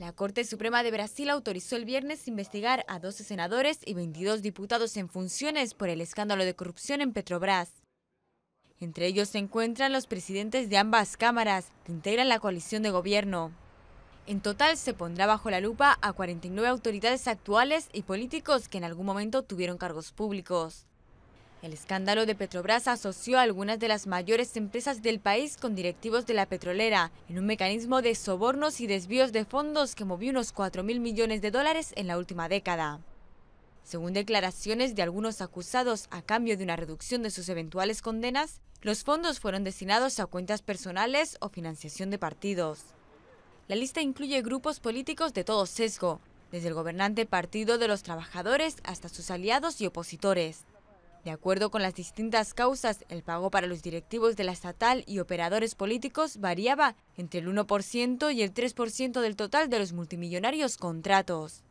La Corte Suprema de Brasil autorizó el viernes investigar a 12 senadores y 22 diputados en funciones por el escándalo de corrupción en Petrobras. Entre ellos se encuentran los presidentes de ambas cámaras, que integran la coalición de gobierno. En total se pondrá bajo la lupa a 49 autoridades actuales y políticos que en algún momento tuvieron cargos públicos. El escándalo de Petrobras asoció a algunas de las mayores empresas del país con directivos de la petrolera en un mecanismo de sobornos y desvíos de fondos que movió unos 4.000 mil millones de dólares en la última década. Según declaraciones de algunos acusados a cambio de una reducción de sus eventuales condenas, los fondos fueron destinados a cuentas personales o financiación de partidos. La lista incluye grupos políticos de todo sesgo, desde el gobernante Partido de los Trabajadores hasta sus aliados y opositores. De acuerdo con las distintas causas, el pago para los directivos de la estatal y operadores políticos variaba entre el 1% y el 3% del total de los multimillonarios contratos.